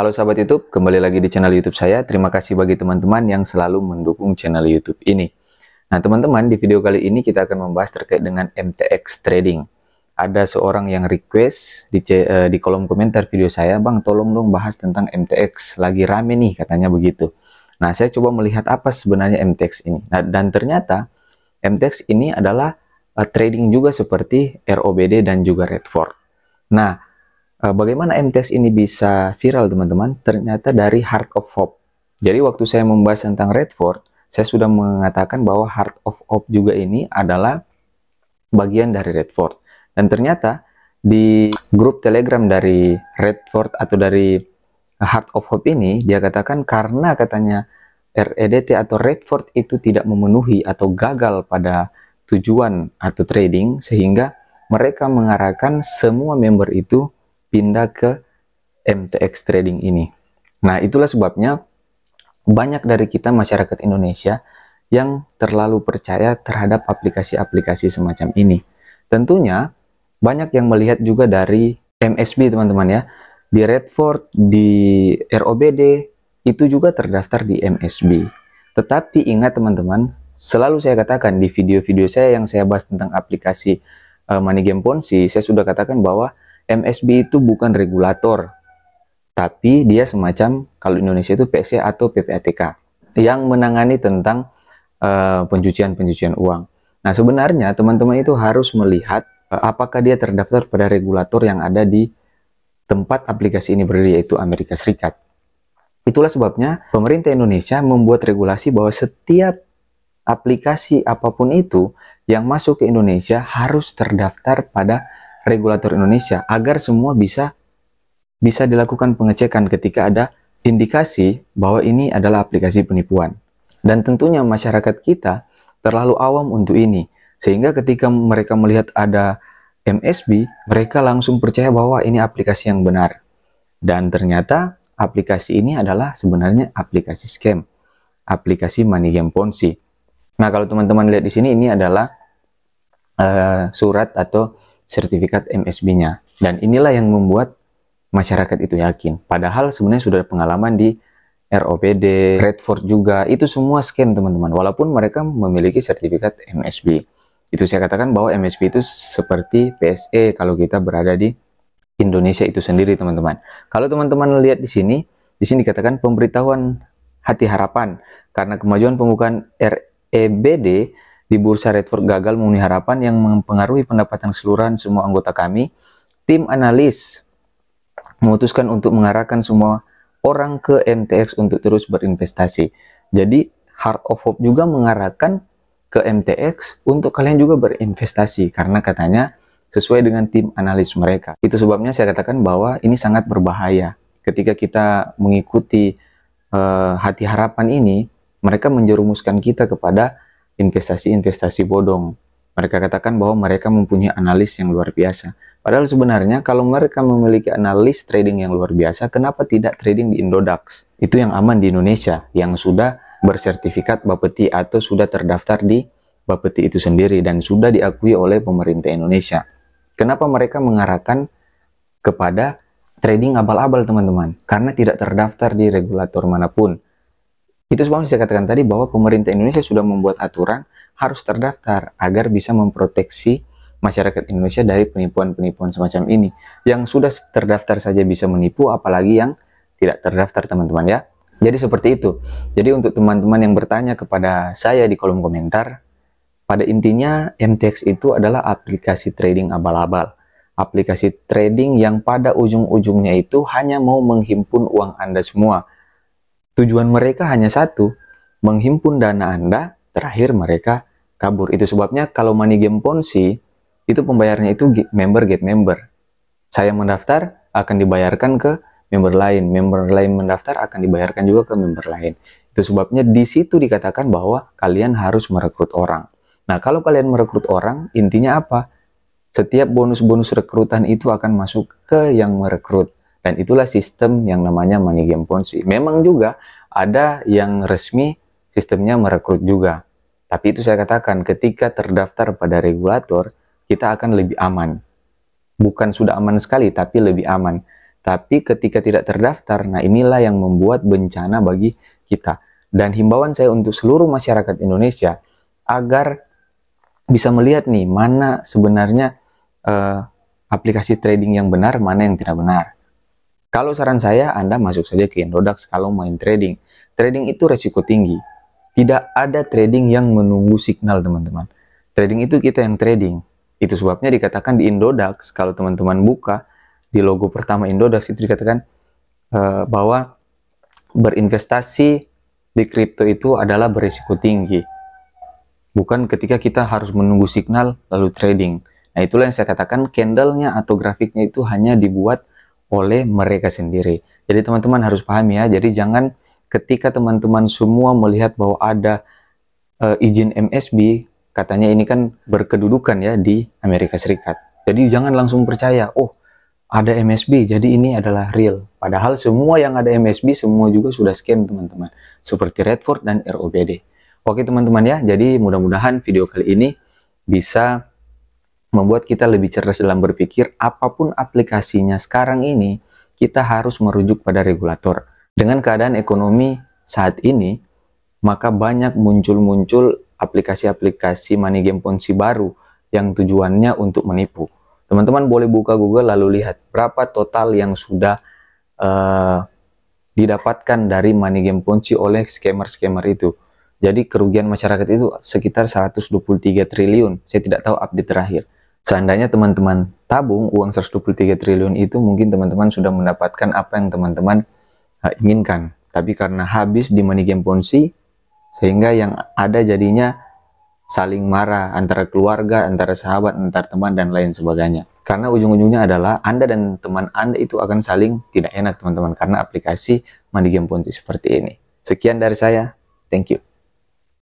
Halo sahabat YouTube, kembali lagi di channel YouTube saya. Terima kasih bagi teman-teman yang selalu mendukung channel YouTube ini. Nah, teman-teman, di video kali ini kita akan membahas terkait dengan MTX trading. Ada seorang yang request di, eh, di kolom komentar video saya, "Bang, tolong dong bahas tentang MTX. Lagi rame nih," katanya begitu. Nah, saya coba melihat apa sebenarnya MTX ini. Nah, dan ternyata MTX ini adalah eh, trading juga seperti ROBD dan juga Redford. Nah, uh, bagaimana MTS ini bisa viral teman-teman? Ternyata dari Heart of Hope. Jadi waktu saya membahas tentang Redford, saya sudah mengatakan bahwa Heart of Hope juga ini adalah bagian dari Redford. Dan ternyata di grup Telegram dari Redford atau dari Heart of Hope ini, dia katakan karena katanya REDT atau Redford itu tidak memenuhi atau gagal pada tujuan atau trading, sehingga mereka mengarahkan semua member itu pindah ke MTX trading ini. Nah, itulah sebabnya banyak dari kita masyarakat Indonesia yang terlalu percaya terhadap aplikasi-aplikasi semacam ini. Tentunya banyak yang melihat juga dari MSB teman-teman ya. Di Redford, di ROBD itu juga terdaftar di MSB. Tetapi ingat teman-teman, selalu saya katakan di video-video saya yang saya bahas tentang aplikasi eh, money game ponzi, saya sudah katakan bahwa MSB itu bukan regulator, tapi dia semacam kalau Indonesia itu PSC e atau PPATK yang menangani tentang eh, pencucian-pencucian uh, uang. Nah, sebenarnya teman-teman itu harus melihat uh, apakah dia terdaftar pada regulator yang ada di tempat aplikasi ini berdiri yaitu Amerika Serikat. Itulah sebabnya pemerintah Indonesia membuat regulasi bahwa setiap aplikasi apapun itu yang masuk ke Indonesia harus terdaftar pada regulator Indonesia agar semua bisa bisa dilakukan pengecekan ketika ada indikasi bahwa ini adalah aplikasi penipuan. Dan tentunya masyarakat kita terlalu awam untuk ini, sehingga ketika mereka melihat ada MSB, mereka langsung percaya bahwa ini aplikasi yang benar. Dan ternyata aplikasi ini adalah sebenarnya aplikasi scam, aplikasi money game Ponzi. Nah, kalau teman-teman lihat di sini ini adalah uh, surat atau sertifikat MSB-nya. Dan inilah yang membuat masyarakat itu yakin. Padahal sebenarnya sudah ada pengalaman di ROPD, Redford juga, itu semua scam teman-teman. Walaupun mereka memiliki sertifikat MSB. Itu saya katakan bahwa MSB itu seperti PSE kalau kita berada di Indonesia itu sendiri teman-teman. Kalau teman-teman lihat di sini, di sini dikatakan pemberitahuan hati harapan karena kemajuan pembukaan REBD di bursa Redford gagal memenuhi harapan yang mempengaruhi pendapatan keseluruhan semua anggota kami, tim analis memutuskan untuk mengarahkan semua orang ke MTX untuk terus berinvestasi. Jadi, Heart of Hope juga mengarahkan ke MTX untuk kalian juga berinvestasi karena katanya sesuai dengan tim analis mereka. Itu sebabnya saya katakan bahwa ini sangat berbahaya. Ketika kita mengikuti uh, hati harapan ini, mereka menjerumuskan kita kepada investasi-investasi bodong. Mereka katakan bahwa mereka mempunyai analis yang luar biasa. Padahal sebenarnya kalau mereka memiliki analis trading yang luar biasa, kenapa tidak trading di Indodax? Itu yang aman di Indonesia, yang sudah bersertifikat Bapeti atau sudah terdaftar di Bapeti itu sendiri dan sudah diakui oleh pemerintah Indonesia. Kenapa mereka mengarahkan kepada trading abal-abal teman-teman? Karena tidak terdaftar di regulator manapun itu sebabnya saya katakan tadi bahwa pemerintah Indonesia sudah membuat aturan harus terdaftar agar bisa memproteksi masyarakat Indonesia dari penipuan-penipuan semacam ini. Yang sudah terdaftar saja bisa menipu, apalagi yang tidak terdaftar teman-teman ya. Jadi seperti itu. Jadi untuk teman-teman yang bertanya kepada saya di kolom komentar, pada intinya MTX itu adalah aplikasi trading abal-abal. Aplikasi trading yang pada ujung-ujungnya itu hanya mau menghimpun uang Anda semua Tujuan mereka hanya satu, menghimpun dana Anda, terakhir mereka kabur. Itu sebabnya kalau money game ponzi, itu pembayarannya itu member get member. Saya mendaftar akan dibayarkan ke member lain, member lain mendaftar akan dibayarkan juga ke member lain. Itu sebabnya di situ dikatakan bahwa kalian harus merekrut orang. Nah, kalau kalian merekrut orang, intinya apa? Setiap bonus-bonus rekrutan itu akan masuk ke yang merekrut. Dan itulah sistem yang namanya money game Ponzi. Memang juga ada yang resmi sistemnya merekrut juga. Tapi itu saya katakan ketika terdaftar pada regulator, kita akan lebih aman. Bukan sudah aman sekali, tapi lebih aman. Tapi ketika tidak terdaftar, nah inilah yang membuat bencana bagi kita. Dan himbauan saya untuk seluruh masyarakat Indonesia agar bisa melihat nih mana sebenarnya uh, aplikasi trading yang benar, mana yang tidak benar. Kalau saran saya, Anda masuk saja ke Indodax kalau main trading. Trading itu resiko tinggi. Tidak ada trading yang menunggu signal, teman-teman. Trading itu kita yang trading. Itu sebabnya dikatakan di Indodax, kalau teman-teman buka, di logo pertama Indodax itu dikatakan uh, bahwa berinvestasi di kripto itu adalah berisiko tinggi. Bukan ketika kita harus menunggu signal lalu trading. Nah itulah yang saya katakan candlenya atau grafiknya itu hanya dibuat oleh mereka sendiri. Jadi teman-teman harus paham ya, jadi jangan ketika teman-teman semua melihat bahwa ada e, izin MSB, katanya ini kan berkedudukan ya di Amerika Serikat. Jadi jangan langsung percaya, oh ada MSB, jadi ini adalah real. Padahal semua yang ada MSB, semua juga sudah scam teman-teman. Seperti Redford dan ROBD. Oke teman-teman ya, jadi mudah-mudahan video kali ini bisa membuat kita lebih cerdas dalam berpikir apapun aplikasinya sekarang ini kita harus merujuk pada regulator. Dengan keadaan ekonomi saat ini, maka banyak muncul-muncul aplikasi-aplikasi money game ponzi baru yang tujuannya untuk menipu. Teman-teman boleh buka Google lalu lihat berapa total yang sudah uh, didapatkan dari money game ponzi oleh scammer-scammer itu. Jadi kerugian masyarakat itu sekitar 123 triliun. Saya tidak tahu update terakhir. Seandainya teman-teman tabung uang 123 triliun itu mungkin teman-teman sudah mendapatkan apa yang teman-teman eh, inginkan. Tapi karena habis di money game ponzi, sehingga yang ada jadinya saling marah antara keluarga, antara sahabat, antar teman, dan lain sebagainya. Karena ujung-ujungnya adalah Anda dan teman Anda itu akan saling tidak enak, teman-teman, karena aplikasi money game ponzi seperti ini. Sekian dari saya. Thank you.